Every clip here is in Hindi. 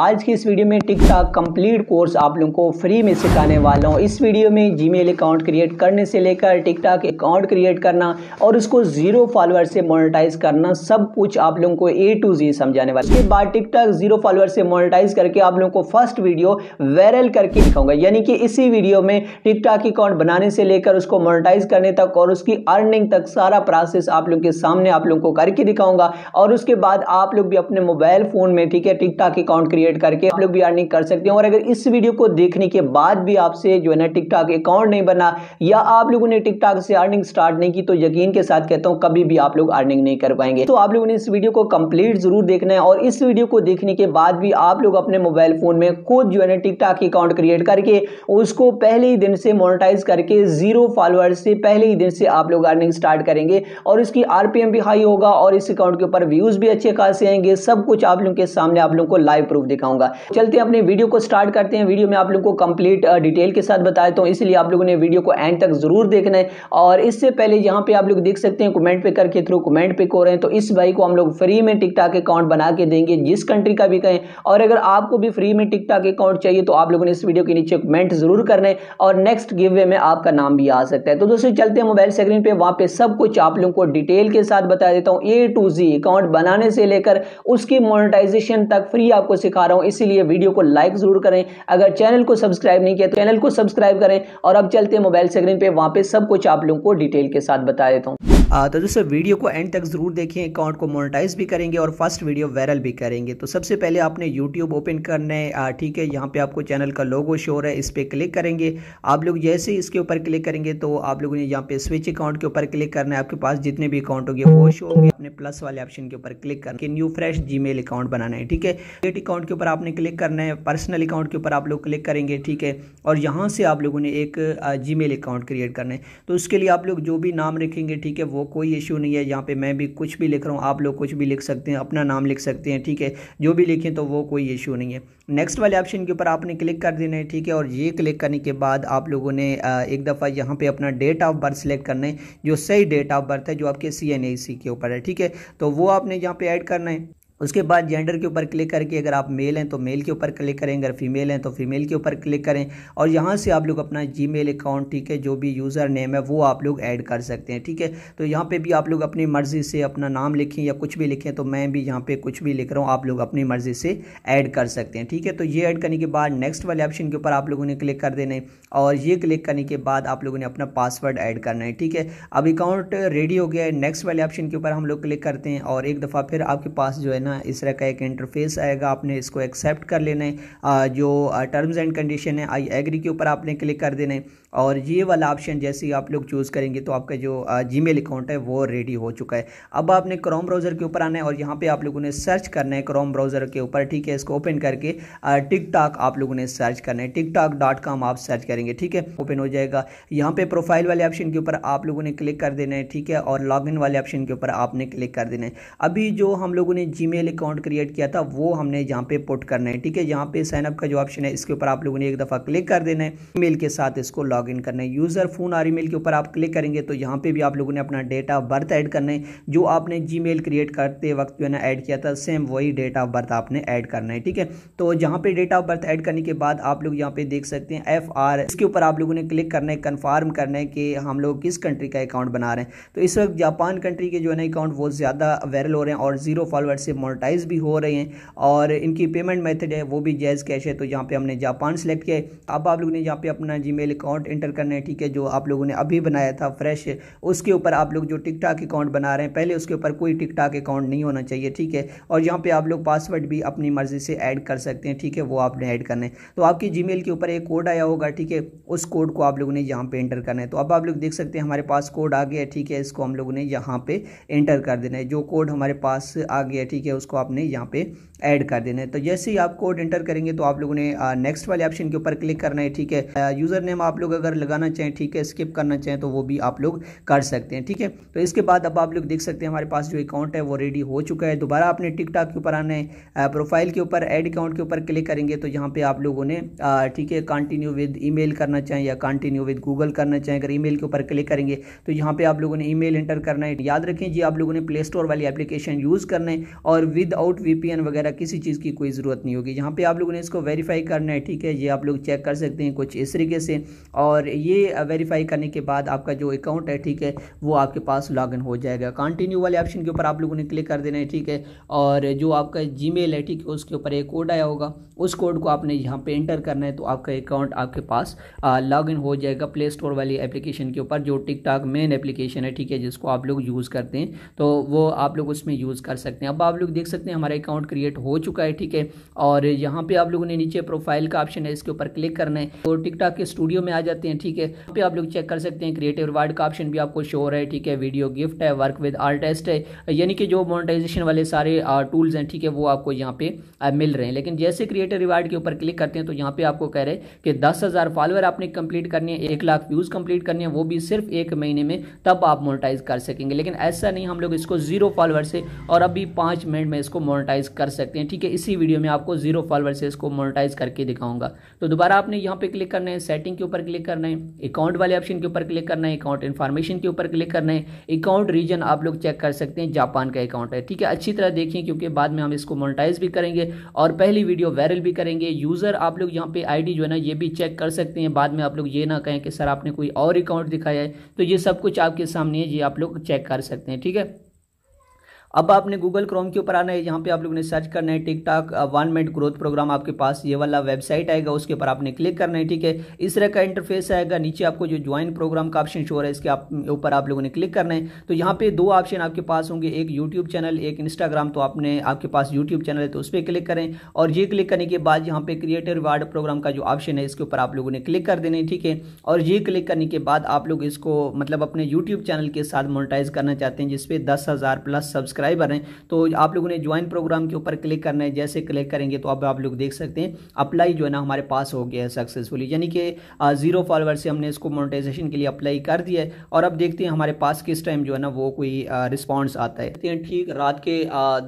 आज की इस वीडियो में टिकटॉक कंप्लीट कोर्स आप लोगों को फ्री में सिखाने वाला हूँ इस वीडियो में जीमेल अकाउंट क्रिएट करने से लेकर टिकटॉक अकाउंट क्रिएट करना और उसको जीरो फॉलोअर से मोनेटाइज करना सब कुछ आप लोगों को ए टू जी समझाने वाला उसके बाद टिकटॉक जीरो फॉलोअर से मोनेटाइज करके आप लोगों को फर्स्ट वीडियो वायरल करके दिखाऊंगा यानी कि इसी वीडियो में टिकटॉक अकाउंट बनाने से लेकर उसको मोनिटाइज करने तक और उसकी अर्निंग तक सारा प्रोसेस आप लोगों के सामने आप लोगों को करके दिखाऊंगा और उसके बाद आप लोग भी अपने मोबाइल फोन में ठीक है टिकटॉक अकाउंट क्रिएट क्रिएट करके आप लोग भी अर्निंग कर सकते हैं और अगर इस वीडियो को देखने के बाद भी आपसे जो है ना टिकटॉक अकाउंट नहीं बना या आप लोगों ने टिकटॉक से अर्निंग स्टार्ट नहीं की तो यकीन के साथ कहता हूँ कभी भी आप लोग अर्निंग नहीं कर पाएंगे तो आप लोगों ने इस वीडियो को कंप्लीट जरूर देखना है और इस वीडियो को देखने के बाद भी आप लोग अपने मोबाइल फोन में खुद जो है ना टिकटॉक अकाउंट क्रिएट करके उसको पहले ही दिन से मोनिटाइज करके जीरो फॉलोअर्स से पहले ही दिन से आप लोग अर्निंग स्टार्ट करेंगे और इसकी आरपीएम भी हाई होगा और इस अकाउंट के ऊपर व्यूज भी अच्छे खासे आएंगे सब कुछ आप लोगों के सामने आप लोगों को लाइव प्रूफ दिखाऊंगा चलते अपने वीडियो को स्टार्ट करते हैं वीडियो में आप लोग को कंप्लीट डिटेल uh, के साथ बता देता हूँ इसलिए आप लोगों ने वीडियो को एंड तक ज़रूर देखना है और इससे पहले यहाँ पे आप लोग देख सकते हैं कमेंट पे करके थ्रू कमेंट पे को रहे हैं तो इस भाई को हम लोग फ्री में टिकटॉक अकाउंट बना के देंगे जिस कंट्री का भी कहें और अगर आपको भी फ्री में टिकटॉक अकाउंट चाहिए तो आप लोगों ने इस वीडियो के नीचे कमेंट ज़रूर करना है और नेक्स्ट गिव वे में आपका नाम भी आ सकता है तो दोस्तों चलते हैं मोबाइल स्क्रीन पर वहाँ पर सब कुछ आप लोगों को डिटेल के साथ बता देता हूँ ए टू जी अकाउंट बनाने से लेकर उसकी मोनिटाइजेशन तक फ्री आपको सिखा रहा हूं इसीलिए वीडियो को लाइक ज़रूर करें अगर चैनल को सब्सक्राइब नहीं किया तो चैनल को सब्सक्राइब करें और अब चलते हैं मोबाइल स्क्रीन पर वहां पर सब कुछ आप लोगों को डिटेल के साथ बता देता हूं तो दोस्तों वीडियो को एंड तक ज़रूर देखें अकाउंट को मोनेटाइज भी करेंगे और फर्स्ट वीडियो वायरल भी करेंगे तो सबसे पहले आपने यूट्यूब ओपन करना है ठीक है यहाँ पे आपको चैनल का लोगो शोर है इस पर क्लिक करेंगे आप लोग जैसे ही इसके ऊपर क्लिक करेंगे तो आप लोगों ने यहाँ पे स्विच अकाउंट के ऊपर क्लिक करना है आपके पास जितने भी अकाउंट होंगे वो शो होंगे अपने प्लस वाले ऑप्शन के ऊपर क्लिक करके न्यू फ्रेश जी अकाउंट बनाना है ठीक है अकाउंट के ऊपर आपने क्लिक करना है पर्सनल अकाउंट के ऊपर आप लोग क्लिक करेंगे ठीक है और यहाँ से आप लोगों ने एक जी अकाउंट क्रिएट करना है तो उसके लिए आप लोग जो भी नाम रखेंगे ठीक है वो कोई इशू नहीं है यहाँ पे मैं भी कुछ भी लिख रहा हूँ आप लोग कुछ भी लिख सकते हैं अपना नाम लिख सकते हैं ठीक है जो भी लिखें तो वो कोई इशू नहीं है नेक्स्ट वाले ऑप्शन के ऊपर आपने क्लिक कर देना है ठीक है और ये क्लिक करने के बाद आप लोगों ने एक दफ़ा यहाँ पे अपना डेट ऑफ बर्थ सेलेक्ट करना है जो सही डेट ऑफ बर्थ है जो आपके सी के ऊपर है ठीक है तो वो आपने यहाँ पे ऐड करना है उसके बाद जेंडर के ऊपर क्लिक करके अगर आप मेल हैं तो मेल के ऊपर क्लिक करें अगर फीमेल हैं तो फीमेल के ऊपर क्लिक करें और यहाँ से आप लोग अपना जी अकाउंट ठीक है जो भी यूज़र नेम है वो आप लोग ऐड कर सकते हैं ठीक है तो यहाँ पर भी आप लोग अपनी मर्ज़ी से अपना नाम लिखें या कुछ भी लिखें तो मैं भी यहाँ पर कुछ भी लिख रहा हूँ आप लोग अपनी मर्ज़ी से ऐड कर सकते हैं ठीक है तो ये ऐड करने के बाद नेक्स्ट वाले ऑप्शन के ऊपर आप लोगों ने क्लिक कर देने और ये क्लिक करने के बाद आप लोगों ने अपना पासवर्ड ऐड करना है ठीक है अब अकाउंट रेडी हो गया है नेक्स्ट वाले ऑप्शन के ऊपर हम लोग क्लिक करते हैं और एक दफ़ा फिर आपके पास जो है ना इस तरह का एक इंटरफेस आएगा आपने इसको एक्सेप्ट कर लेना है जो टर्म्स एंड कंडीशन है आई एग्री के ऊपर आपने क्लिक कर देना है और ये वाला ऑप्शन जैसे ही आप लोग चूज़ करेंगे तो आपका जो जी मेल अकाउंट है वो रेडी हो चुका है अब आपने क्रोम ब्राउज़र के ऊपर आना है और यहाँ पर आप लोगों ने सर्च करना है क्रोम ब्राउज़र के ऊपर ठीक है इसको ओपन करके टिकटॉक आप लोगों ने सर्च करना है टिकटॉक डॉट कॉम आप सर्च करेंगे ठीक है ओपन हो जाएगा यहाँ पे प्रोफाइल वाले ऑप्शन के ऊपर आप लोगों ने क्लिक कर देना है ठीक है और इन वाले ऑप्शन के ऊपर आपने क्लिक कर देना है अभी जो हम लोगों ने जी अकाउंट क्रिएट किया था वो हमने यहाँ पे पुट करना है ठीक है यहाँ पे साइनअप का जो ऑप्शन है इसके ऊपर आप लोगों ने एक दफ़ा क्लिक कर देना है मेल के साथ इसको लॉग लॉग इन करना है यूज़र फोन आर ईमेल के ऊपर आप क्लिक करेंगे तो यहाँ पे भी आप लोगों ने अपना डेट ऑफ बर्थ ऐड करना है जो आपने जी क्रिएट करते वक्त जो है ना ऐड किया था सेम वही डेट ऑफ बर्थ आपने ऐड करना है ठीक है तो जहाँ पे डेट ऑफ बर्थ ऐड करने के बाद आप लोग यहाँ पे देख सकते हैं एफ आर इसके ऊपर आप लोगों ने क्लिक करना है कन्फर्म करना है कि हम लोग किस कंट्री का अकाउंट बना रहे हैं तो इस वक्त जापान कंट्री के जो है ना अकाउंट वो ज़्यादा वायरल हो रहे हैं और जीरो फॉलोअर से मोनिटाइज भी हो रहे हैं और इनकी पेमेंट मेथड है वो भी जैज़ कैश है तो यहाँ पे हमने जापान सेलेक्ट किया है तो अब आप लोगों ने यहाँ पे अपना जी अकाउंट इंटर करना है ठीक है जो आप लोगों ने अभी बनाया था फ्रेश उसके ऊपर आप लोग जो टिकटॉक अकाउंट बना रहे हैं पहले उसके ऊपर कोई टिकटॉक अकाउंट नहीं होना चाहिए ठीक है और यहाँ पर आप लोग पासवर्ड भी अपनी मर्ज़ी से ऐड कर सकते हैं ठीक है वो आपने ऐड करना है तो आपकी जी के ऊपर एक कोड आया होगा ठीक है उस कोड को आप लोगों ने यहाँ पर इंटर करना है तो अब आप लोग देख सकते हैं हमारे पास कोड आ गया ठीक है इसको हम लोगों ने यहाँ पर इंटर कर देना है जो कोड हमारे पास आ गया ठीक है उसको आपने यहाँ पर ऐड कर देना है तो जैसे ही आप कोड एंटर करेंगे तो आप लोगों ने नेक्स्ट वाले ऑप्शन के ऊपर क्लिक करना है ठीक है यूज़र नेम आप लोग अगर लगाना चाहें ठीक है स्किप करना चाहें तो वो भी आप लोग कर सकते हैं ठीक है तो इसके बाद अब आप लोग देख सकते हैं हमारे पास जो अकाउंट है वो रेडी हो चुका है दोबारा आपने टिकटॉक के ऊपर आना है प्रोफाइल के ऊपर एड अकाउंट के ऊपर क्लिक करेंगे तो यहाँ पर आप लोगों ने ठीक है कंटिन्यू विद ई करना चाहें या कंटिन्यू विद गूगल करना चाहें अगर ई के ऊपर क्लिक करेंगे तो यहाँ पर आप लोगों ने ई एंटर करना है याद रखें जी आप लोगों ने प्ले स्टोर वाली एप्लीकेशन यूज़ करना है और विदाउट वी वगैरह किसी चीज़ की कोई ज़रूरत नहीं होगी यहाँ पे आप लोगों ने इसको वेरीफाई करना है ठीक है ये आप लोग चेक कर सकते हैं कुछ इस तरीके से और ये वेरीफाई करने के बाद आपका जो अकाउंट है ठीक है वो आपके पास लॉग हो जाएगा कंटिन्यू वाले ऑप्शन के ऊपर आप लोगों ने क्लिक कर देना है ठीक है और जो आपका जी है ठीक है उसके ऊपर एक कोड आया होगा उस कोड को आपने यहाँ पर इंटर करना है तो आपका अकाउंट आपके पास लॉग हो जाएगा प्ले स्टोर वाली एप्लीकेशन के ऊपर जो टिकटॉक मेन एप्लीकेशन है ठीक है जिसको आप लोग यूज़ करते हैं तो वो आप लोग उसमें यूज़ कर सकते हैं अब आप लोग देख सकते हैं हमारा अकाउंट क्रिएट अपडेट हो चुका है ठीक है और यहाँ पे आप लोगों ने नीचे प्रोफाइल का ऑप्शन है इसके ऊपर क्लिक करना है और तो टिकटॉक के स्टूडियो में आ जाते हैं ठीक है यहाँ पे आप लोग चेक कर सकते हैं क्रिएटिव रिवार्ड का ऑप्शन भी आपको शो हो रहा है ठीक है वीडियो गिफ्ट है वर्क विद आर्टिस्ट है यानी कि जो मोनिटाइजेशन वाले सारे टूल्स हैं ठीक है वो आपको यहाँ पे मिल रहे हैं लेकिन जैसे क्रिएटिव रिवार्ड के ऊपर क्लिक करते हैं तो यहाँ पे आपको कह रहे हैं कि दस फॉलोअर आपने कंप्लीट करनी है एक लाख व्यूज़ कंप्लीट करनी है वो भी सिर्फ एक महीने में तब आप मोनिटाइज कर सकेंगे लेकिन ऐसा नहीं हम लोग इसको जीरो फॉलोअर से और अभी पांच मिनट में इसको मोनिटाइज कर सकते सकते हैं ठीक है इसी वीडियो में आपको जीरो फॉलोअर से इसको मोनोटाइज करके दिखाऊंगा तो दोबारा आपने यहाँ पे क्लिक करना है सेटिंग के ऊपर क्लिक करना है अकाउंट वाले ऑप्शन के ऊपर क्लिक करना है अकाउंट इन्फॉर्मेशन के ऊपर क्लिक करना है अकाउंट रीजन आप लोग चेक कर सकते हैं जापान का अकाउंट है ठीक है अच्छी तरह देखिए क्योंकि बाद में हम इसको मोनोटाइज भी करेंगे और पहली वीडियो वायरल भी करेंगे यूज़र आप लोग यहाँ पे आई जो है ना ये भी चेक कर सकते हैं बाद में आप लोग ये ना कहें कि सर आपने कोई और अकाउंट दिखाया है तो ये सब कुछ आपके सामने है ये आप लोग चेक कर सकते हैं ठीक है अब आपने गूगल क्रोम के ऊपर आना है यहाँ पे आप लोगों ने सर्च करना है tick one minute growth program आपके पास ये वाला वेबसाइट आएगा उसके ऊपर आपने क्लिक करना है ठीक है इस तरह का इंटरफेस आएगा नीचे आपको जो ज्वाइन प्रोग्राम का ऑप्शन शो रहा है इसके ऊपर आप, आप लोगों ने क्लिक करना है तो यहाँ पे दो ऑप्शन आपके पास होंगे एक यूट्यूब चैनल एक इंस्टाग्राम तो आपने आपके पास यूट्यूब चैनल है तो उस पर क्लिक करें और ये क्लिक करने के बाद यहाँ पे क्रिएटर वार्ड प्रोग्राम का जो ऑप्शन है इसके ऊपर आप लोगों ने क्लिक कर देना है ठीक है और ये क्लिक करने के बाद आप लोग इसको मतलब अपने यूट्यूब चैनल के साथ मोनिटाइज करना चाहते हैं जिसपे दस प्लस सब्सक्राइब सब्सक्राइबर हैं तो आप लोगों ने ज्वाइन प्रोग्राम के ऊपर क्लिक करना है जैसे क्लिक करेंगे तो अब आप लोग देख सकते हैं अप्लाई जो है ना हमारे पास हो गया है सक्सेसफुली यानी कि जीरो फॉलोअर से हमने इसको मोनिटाइजेशन के लिए अप्लाई कर दिया है और अब देखते हैं हमारे पास किस टाइम जो है ना वो कोई रिस्पॉन्स आता है ठीक रात के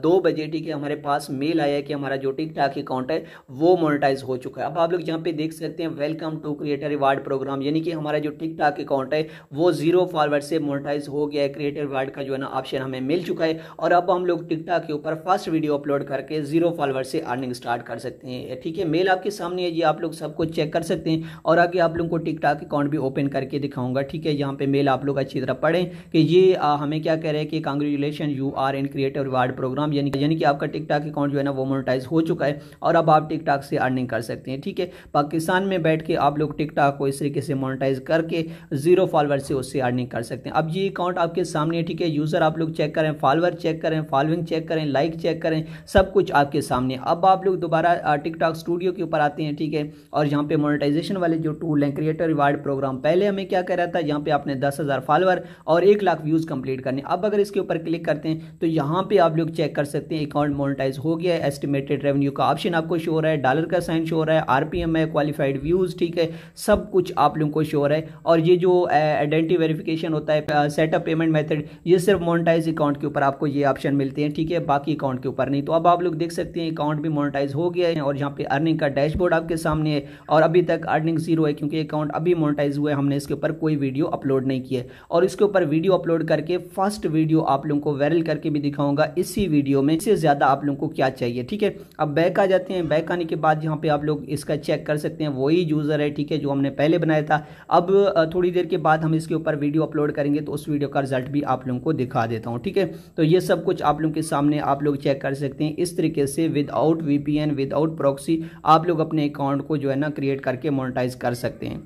दो बजे ठीक है हमारे पास मेल आया कि हमारा जो टिकटॉक अकाउंट है वो मोनिटाइज हो चुका है अब आप लोग यहाँ पे देख सकते हैं welcome to creator reward program यानी कि हमारा जो टिकटॉक अकाउंट है वो जीरो फॉलोअर से मोनिटाइज हो गया है क्रिएटर रिवार्ड का जो है ना ऑप्शन हमें मिल चुका है और अब हम लोग टिकटॉक के ऊपर फर्स्ट वीडियो अपलोड करके जीरो फॉलोअर से अर्निंग स्टार्ट कर सकते हैं ठीक है मेल आपके सामने है ये आप लोग सबको चेक कर सकते हैं और आगे आप लोगों को टिकटॉक अकाउंट भी ओपन करके दिखाऊंगा ठीक है यहाँ पे मेल आप लोग अच्छी तरह पढ़ें कि ये आ, हमें क्या कह रहे हैं कि congratulation you are in creative reward program यानी कि आपका टिकटॉक अकाउंट जो है ना वो मोनोटाइज हो चुका है और अब आप टिकटॉक से अर्निंग कर सकते हैं ठीक है पाकिस्तान में बैठ के आप लोग टिकटॉक को इस तरीके से मोनोटाइज करके जीरो फॉलोअर से उससे अर्निंग कर सकते हैं अब ये अकाउंट आपके सामने ठीक है यूज़र आप लोग चेक करें फॉलोअर चेक चेक करें फॉलोइंग चेक करें लाइक चेक करें सब कुछ आपके सामने अब आप लोग दोबारा टिकटॉक स्टूडियो के ऊपर आते हैं ठीक है और यहाँ पे मोनेटाइजेशन वाले जो टूल हैं क्रिएटर रिवार्ड प्रोग्राम पहले हमें क्या कह रहा था यहाँ पे आपने दस हज़ार फॉलोअर और एक लाख व्यूज़ कंप्लीट करने अब अगर इसके ऊपर क्लिक करते हैं तो यहाँ पर आप लोग चेक कर सकते हैं अकाउंट मोनिटाइज हो गया एस्टिमेटेड रेवन्यू का ऑप्शन आपको शो हो रहा है डॉलर का साइन शो हो रहा है आरपीएम है क्वालिफाइड व्यूज़ ठीक है सब कुछ आप लोगों को शो हो रहा है और ये जो आइडेंटिटी वेरिफिकेशन होता है सेटअप पेमेंट मेथड ये सिर्फ मोनिटाइज अकाउंट के ऊपर आपको ये ऑप्शन मिलते हैं ठीक है बाकी अकाउंट के ऊपर नहीं तो अब आप लोग देख सकते हैं अकाउंट भी मोनेटाइज हो गया है और यहाँ पे अर्निंग का डैशबोर्ड आपके सामने है और अभी तक अर्निंग जीरो है क्योंकि अकाउंट अभी मोनेटाइज हुआ है हमने इसके ऊपर कोई वीडियो अपलोड नहीं किया और इसके ऊपर वीडियो अपलोड करके फर्स्ट वीडियो आप लोगों को वायरल करके भी दिखाऊंगा इसी वीडियो में इससे ज़्यादा आप लोगों को क्या चाहिए ठीक है अब बैक आ जाते हैं बैक आने के बाद यहाँ पे आप लोग इसका चेक कर सकते हैं वही यूज़र है ठीक है जो हमने पहले बनाया था अब थोड़ी देर के बाद हम इसके ऊपर वीडियो अपलोड करेंगे तो उस वीडियो का रिजल्ट भी आप लोगों को दिखा देता हूँ ठीक है तो ये सब कुछ आप लोगों के सामने आप लोग चेक कर सकते हैं इस तरीके से विदाउट वीपीएन विदाउट प्रॉक्सी आप लोग अपने अकाउंट को जो है ना क्रिएट करके मोनिटाइज कर सकते हैं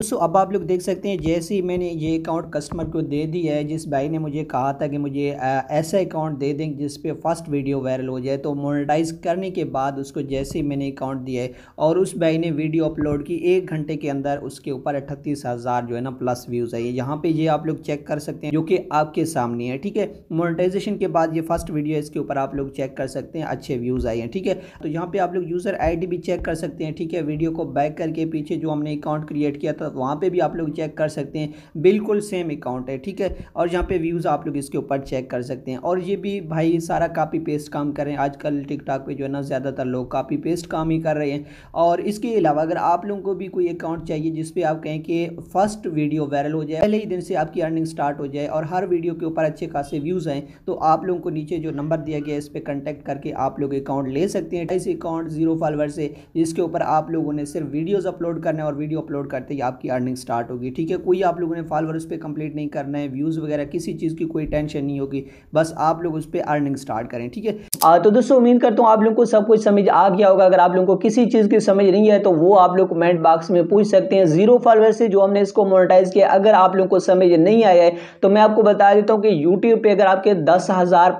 दोस्तों अब आप लोग देख सकते हैं जैसे ही मैंने ये अकाउंट कस्टमर को दे दिया है जिस भाई ने मुझे कहा था कि मुझे ऐसा अकाउंट दे दें जिस पे फर्स्ट वीडियो वायरल हो जाए तो मोनेटाइज करने के बाद उसको जैसे ही मैंने अकाउंट दिया है और उस भाई ने वीडियो अपलोड की एक घंटे के अंदर उसके ऊपर अठतीस हज़ार जो है ना प्लस व्यूज़ आई है यहाँ पर ये आप लोग चेक कर सकते हैं जो कि आपके सामने है ठीक है मोनिटाइजेशन के बाद ये फर्स्ट वीडियो है इसके ऊपर आप लोग चेक कर सकते हैं अच्छे व्यूज़ आए हैं ठीक है तो यहाँ पर आप लोग यूज़र आई भी चेक कर सकते हैं ठीक है वीडियो को बैक करके पीछे जो हमने अकाउंट क्रिएट किया था तो वहाँ पे भी आप लोग चेक कर सकते हैं बिल्कुल सेम अकाउंट है ठीक है और यहाँ पे व्यूज़ आप लोग इसके ऊपर चेक कर सकते हैं और ये भी भाई सारा कापी पेस्ट काम कर रहे हैं आजकल टिकटॉक पे जो है ना ज़्यादातर लोग कापी पेस्ट काम ही कर रहे हैं और इसके अलावा अगर आप लोगों को भी कोई अकाउंट चाहिए जिसपे आप कहें कि फर्स्ट वीडियो वायरल हो जाए पहले ही दिन से आपकी अर्निंग स्टार्ट हो जाए और हर वीडियो के ऊपर अच्छे खासे व्यूज़ आएँ तो आप लोगों को नीचे जो नंबर दिया गया है इस पर कंटेक्ट करके आप लोग अकाउंट ले सकते हैं ऐसे अकाउंट जीरो फॉलोअर्स से जिसके ऊपर आप लोगों ने सिर्फ वीडियोज़ अपलोड करना है और वीडियो अपलोड करते ही आप आपकी अर्निंग स्टार्ट होगी ठीक है कोई आप लोगों ने फॉलोअर्स पे कंप्लीट नहीं करना है व्यूज़ वगैरह किसी चीज़ की कोई टेंशन नहीं होगी बस आप लोग उस पर अर्निंग स्टार्ट करें ठीक है तो दोस्तों उम्मीद करता हूँ आप लोगों को सब कुछ समझ आ गया होगा अगर आप लोगों को किसी चीज़ की समझ नहीं है तो वो आप लोग कमेंट बॉक्स में पूछ सकते हैं जीरो फॉलोअर से जो हमने इसको मोनिटाइज किया अगर आप लोगों को समझ नहीं आया है तो मैं आपको बता देता हूँ कि यूट्यूब पर अगर आपके दस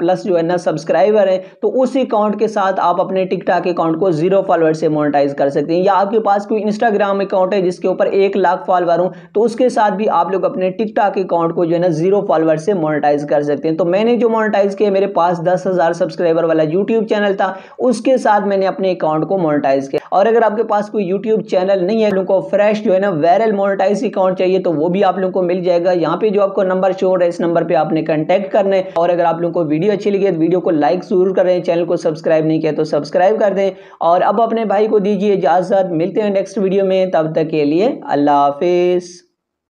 प्लस जो है ना सब्सक्राइबर हैं तो उसी अकाउंट के साथ आप अपने टिकटॉक अकाउंट को जीरो फॉलोअर से मोनिटाइज कर सकते हैं या आपके पास कोई इंस्टाग्राम अकाउंट है जिसके ऊपर एक लाख फॉलोअर हूँ तो उसके साथ भी आप लोग अपने टिकटॉक अकाउंट को जो है ना जीरो फॉलोअर से मोनिटाइज कर सकते हैं तो मैंने जो मोनिटाइज किया मेरे पास दस हज़ार सब्सक्राइबर वाला यूट्यूब चैनल था उसके साथ मैंने अपने अकाउंट को मोनिटाइज किया और अगर आपके पास कोई यूट्यूब चैनल नहीं है लोगों को फ्रेश जो है ना वायरल मोनिटाइज अकाउंट चाहिए तो वो भी आप लोगों को मिल जाएगा यहाँ पे जो आपको नंबर शो है इस नंबर पर आपने कंटेक्ट करने और अगर आप लोगों को वीडियो अच्छी लगी तो वीडियो को लाइक जरूर करें चैनल को सब्सक्राइब नहीं किया तो सब्सक्राइब कर दें और अब अपने भाई को दीजिए इजाज़त मिलते हैं नेक्स्ट वीडियो में तब तक के लिए अल्लाह अल्लाह हाफिज़